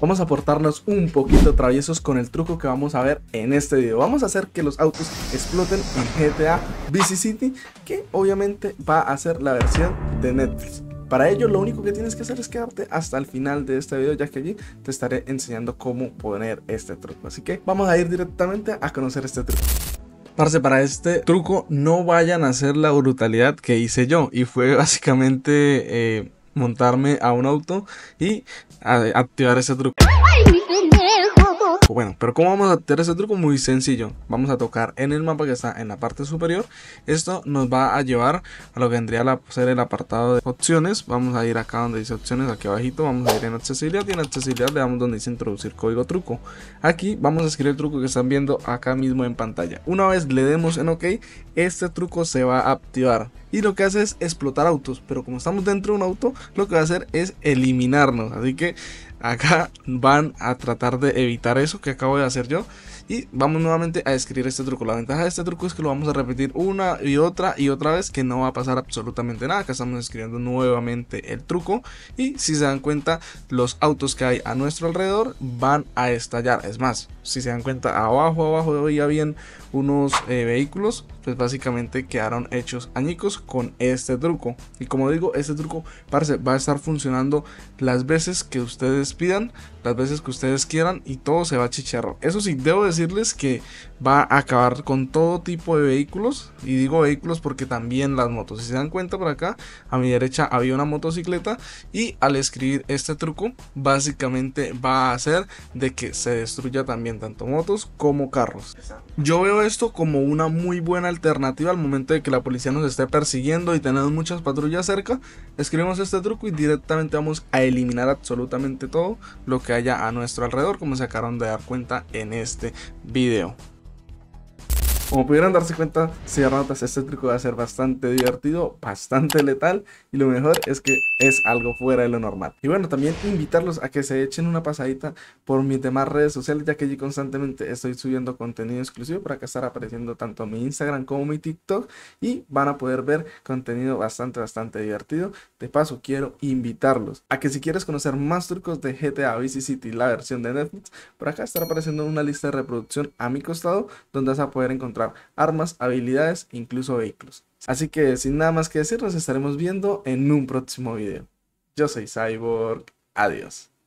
vamos a portarnos un poquito traviesos con el truco que vamos a ver en este video. Vamos a hacer que los autos exploten en GTA BC City, que obviamente va a ser la versión de Netflix. Para ello lo único que tienes que hacer es quedarte hasta el final de este video ya que allí te estaré enseñando cómo poner este truco. Así que vamos a ir directamente a conocer este truco. Parce, para este truco no vayan a hacer la brutalidad que hice yo y fue básicamente... Eh, montarme a un auto y activar ese truco. Pues, bueno, pero ¿cómo vamos a hacer este truco? Muy sencillo. Vamos a tocar en el mapa que está en la parte superior. Esto nos va a llevar a lo que vendría a ser el apartado de opciones. Vamos a ir acá donde dice opciones, aquí abajito. Vamos a ir en accesibilidad y en accesibilidad le damos donde dice introducir código truco. Aquí vamos a escribir el truco que están viendo acá mismo en pantalla. Una vez le demos en OK, este truco se va a activar. Y lo que hace es explotar autos. Pero como estamos dentro de un auto, lo que va a hacer es eliminarnos. Así que Acá van a tratar de evitar eso que acabo de hacer yo. Y vamos nuevamente a escribir este truco. La ventaja de este truco es que lo vamos a repetir una y otra y otra vez que no va a pasar absolutamente nada. Acá estamos escribiendo nuevamente el truco. Y si se dan cuenta, los autos que hay a nuestro alrededor van a estallar. Es más, si se dan cuenta, abajo, abajo hoy de ya bien unos eh, vehículos. Pues básicamente quedaron hechos añicos con este truco. Y como digo, este truco, parce, va a estar funcionando las veces que ustedes pidan, las veces que ustedes quieran y todo se va a chicharro. Eso sí, debo decirles que va a acabar con todo tipo de vehículos. Y digo vehículos porque también las motos. Si se dan cuenta por acá, a mi derecha había una motocicleta. Y al escribir este truco, básicamente va a hacer de que se destruya también tanto motos como carros. Yo veo esto como una muy buena alternativa al momento de que la policía nos esté persiguiendo y tenemos muchas patrullas cerca. Escribimos este truco y directamente vamos a eliminar absolutamente todo lo que haya a nuestro alrededor como se acabaron de dar cuenta en este video. Como pudieron darse cuenta, Notas este truco va a ser bastante divertido, bastante letal y lo mejor es que es algo fuera de lo normal. Y bueno, también invitarlos a que se echen una pasadita por mis demás redes sociales, ya que allí constantemente estoy subiendo contenido exclusivo para que estar apareciendo tanto mi Instagram como mi TikTok y van a poder ver contenido bastante, bastante divertido. De paso, quiero invitarlos a que si quieres conocer más trucos de GTA Vice City, la versión de Netflix, por acá estará apareciendo una lista de reproducción a mi costado donde vas a poder encontrar armas, habilidades e incluso vehículos. Así que sin nada más que decir, nos estaremos viendo en un próximo video. Yo soy Cyborg, adiós.